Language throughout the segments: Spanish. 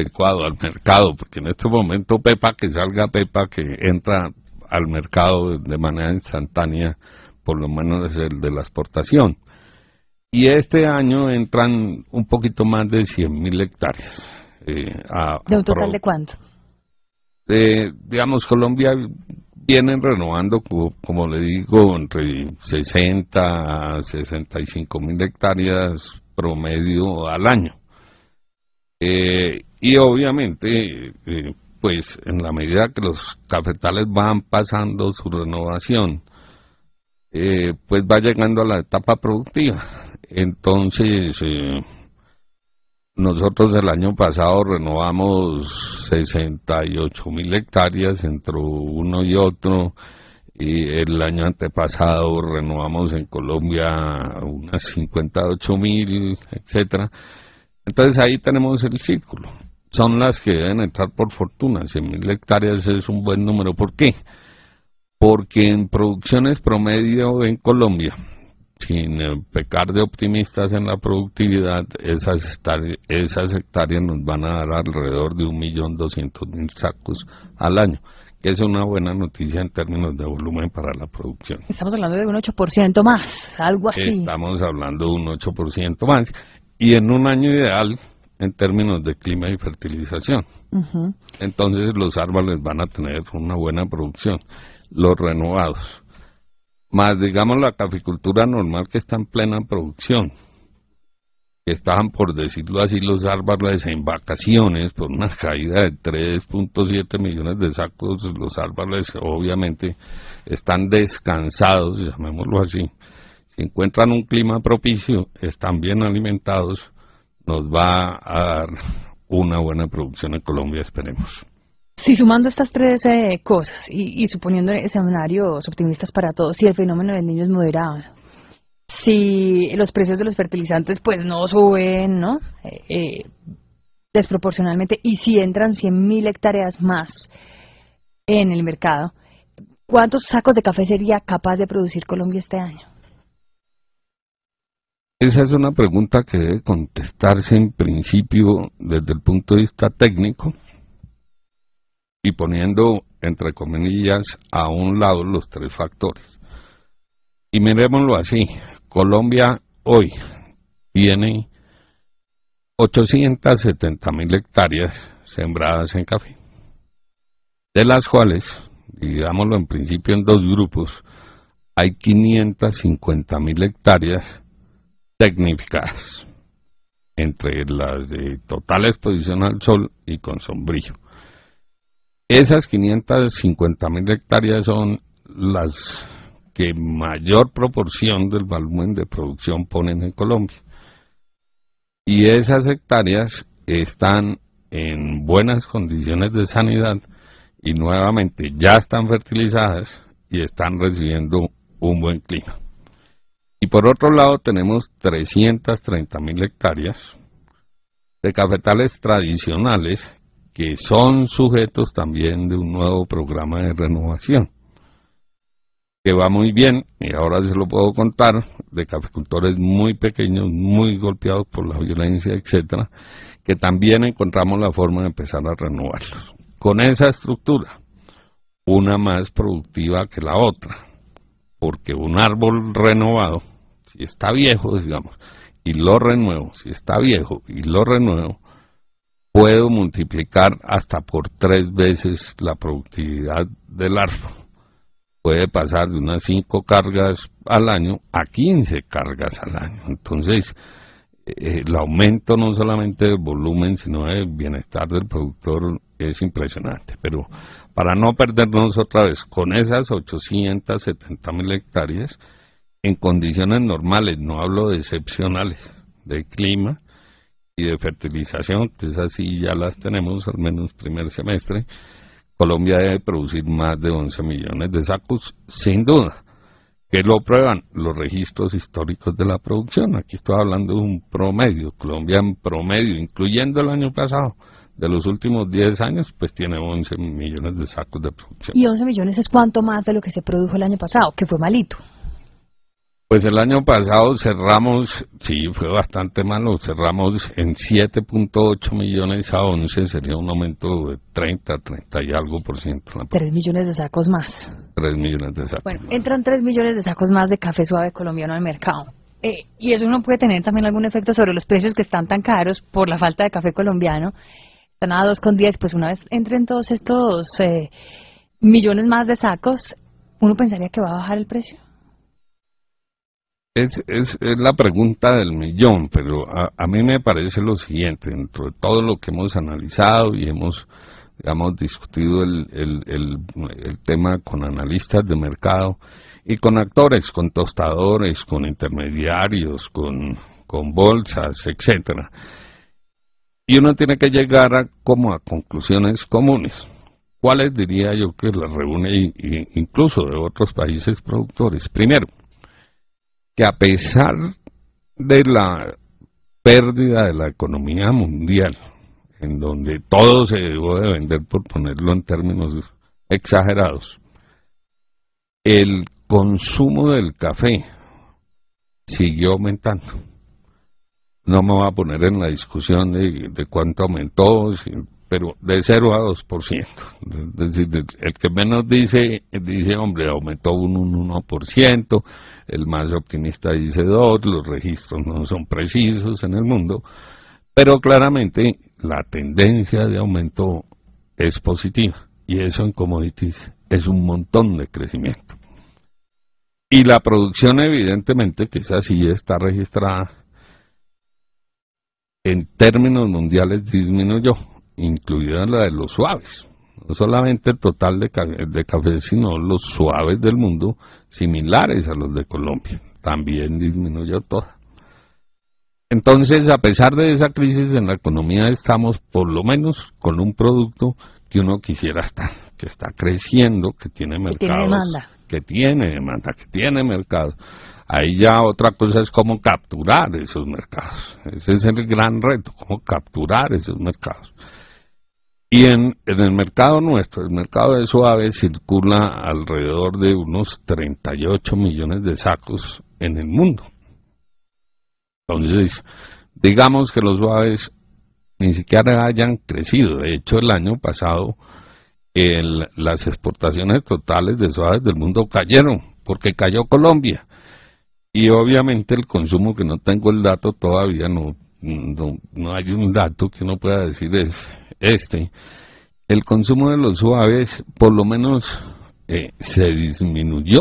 adecuado al mercado, porque en este momento Pepa, que salga Pepa, que entra al mercado de manera instantánea, por lo menos es el de la exportación. Y este año entran un poquito más de 100.000 hectáreas. Eh, ¿De un total de cuánto? digamos, Colombia vienen renovando, como, le digo, entre 60 a 65 mil hectáreas promedio al año. Eh, y obviamente, eh, pues en la medida que los cafetales van pasando su renovación, eh, pues va llegando a la etapa productiva. Entonces, eh, nosotros el año pasado renovamos 68 mil hectáreas entre uno y otro. Y el año antepasado renovamos en Colombia unas 58 mil, etcétera. Entonces ahí tenemos el círculo son las que deben entrar por fortuna. 100.000 hectáreas es un buen número. ¿Por qué? Porque en producciones promedio en Colombia, sin pecar de optimistas en la productividad, esas, hectáreas, hectáreas nos van a dar alrededor de 1.200.000 sacos al año que es una buena noticia en términos de volumen para la producción. Estamos hablando de un 8% más, algo así. Estamos hablando de un 8% más. Y en un año ideal, en términos de clima y fertilización. Entonces los árboles van a tener una buena producción, los renovados. Más, digamos, la caficultura normal que está en plena producción, que estaban, por decirlo así, los árboles en vacaciones, por una caída de 3.7 millones de sacos, los árboles obviamente están descansados, llamémoslo así. Si encuentran un clima propicio, están bien alimentados, nos va a dar una buena producción en Colombia, esperemos. Si sumando estas tres eh, cosas y, suponiendo escenarios optimistas para todos, si el fenómeno del niño es moderado, si los precios de los fertilizantes pues no suben, ¿no? Eh, eh, desproporcionalmente y si entran 100.000 hectáreas más en el mercado, ¿cuántos sacos de café sería capaz de producir Colombia este año? Esa es una pregunta que debe contestarse en principio desde el punto de vista técnico y poniendo entre comillas a un lado los tres factores. Y miremoslo así, Colombia hoy tiene 870 mil hectáreas sembradas en café, de las cuales, digámoslo en principio en dos grupos, hay 550 mil hectáreas entre las de total exposición al sol y con sombrillo. Esas 550 mil hectáreas son las que mayor proporción del volumen de producción ponen en Colombia. Y esas hectáreas están en buenas condiciones de sanidad y nuevamente ya están fertilizadas y están recibiendo un buen clima. Y por otro lado tenemos mil hectáreas de cafetales tradicionales que son sujetos también de un nuevo programa de renovación que va muy bien, y ahora se lo puedo contar, de caficultores muy pequeños, muy golpeados por la violencia, etcétera, que también encontramos la forma de empezar a renovarlos. Con esa estructura, una más productiva que la otra, porque un árbol renovado, si está viejo, digamos, y lo renuevo, si está viejo y lo renuevo, puedo multiplicar hasta por tres veces la productividad del árbol. Puede pasar de unas cinco cargas al año a quince cargas al año. Entonces, eh, el aumento no solamente del volumen, sino del bienestar del productor es impresionante. Pero para no perdernos otra vez, con esas 870 mil hectáreas, en condiciones normales, no hablo de excepcionales, de clima y de fertilización, que así, ya las tenemos al menos primer semestre, Colombia debe producir más de 11 millones de sacos, sin duda que lo prueban los registros históricos de la producción. Aquí estoy hablando de un promedio, Colombia en promedio, incluyendo el año pasado, de los últimos 10 años, pues tiene 11 millones de sacos de producción. ¿Y 11 millones es cuánto más de lo que se produjo el año pasado, que fue malito? Pues el año pasado cerramos, sí, fue bastante malo, cerramos en 7.8 millones a 11, sería un aumento de 30, 30 y algo por ciento. 3 millones de sacos más. 3 millones de sacos. Bueno, entran 3 millones de sacos más de café suave colombiano al mercado. Eh, y eso uno puede tener también algún efecto sobre los precios que están tan caros por la falta de café colombiano. Están a 2,10, pues una vez entren todos estos eh, millones más de sacos, ¿uno pensaría que va a bajar el precio? Es, la pregunta del millón, pero a, mí me parece lo siguiente, dentro de todo lo que hemos analizado y hemos, digamos, discutido el, tema con analistas de mercado y con actores, con tostadores, con intermediarios, con, bolsas, etcétera. Y uno tiene que llegar a, como a conclusiones comunes. ¿Cuáles diría yo que las reúne incluso de otros países productores? Primero, que a pesar de la pérdida de la economía mundial, en donde todo se dejó de vender, por ponerlo en términos exagerados, el consumo del café siguió aumentando. No me voy a poner en la discusión de, cuánto aumentó, pero de 0 a 2%. Es decir, el que menos dice, dice, hombre, aumentó un, un 1%, el más optimista dice dos, los registros no son precisos en el mundo, pero claramente la tendencia de aumento es positiva y eso en commodities es un montón de crecimiento. Y la producción evidentemente, que es así, está registrada en términos mundiales disminuyó, incluida la de los suaves no solamente el total de, de café, sino los suaves del mundo, similares a los de Colombia. También disminuyó todo. Entonces, a pesar de esa crisis en la economía, estamos por lo menos con un producto que uno quisiera estar, que está creciendo, que tiene mercados, tiene demanda, que tiene, demanda, que tiene mercado. Ahí ya otra cosa es cómo capturar esos mercados. Ese es el gran reto, cómo capturar esos mercados. Y en, el mercado nuestro, el mercado de suave circula alrededor de unos 38 millones de sacos en el mundo. Entonces, digamos que los suaves ni siquiera hayan crecido. De hecho, el año pasado el, las exportaciones totales de suaves del mundo cayeron porque cayó Colombia. Y obviamente el consumo, que no tengo el dato todavía, no no, hay un dato que uno pueda decir es este. El consumo de los suaves por lo menos eh, se disminuyó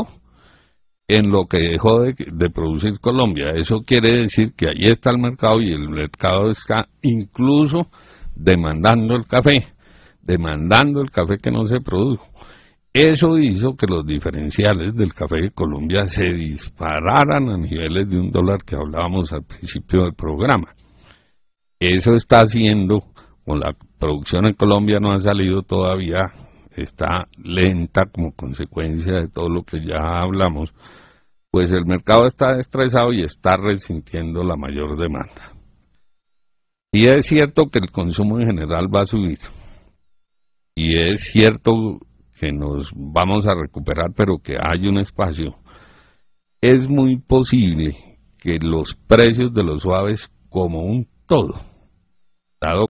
en lo que dejó de, de, producir Colombia. Eso quiere decir que ahí está el mercado y el mercado está incluso demandando el café, demandando el café que no se produjo. Eso hizo que los diferenciales del café de Colombia se dispararan a niveles de un dólar que hablábamos al principio del programa. Eso está haciendo, con la producción en Colombia no ha salido todavía, está lenta como consecuencia de todo lo que ya hablamos, pues el mercado está estresado y está resintiendo la mayor demanda. Y es cierto que el consumo en general va a subir. Y es cierto que nos vamos a recuperar, pero que hay un espacio. Es muy posible que los precios de los suaves, como un todo, dado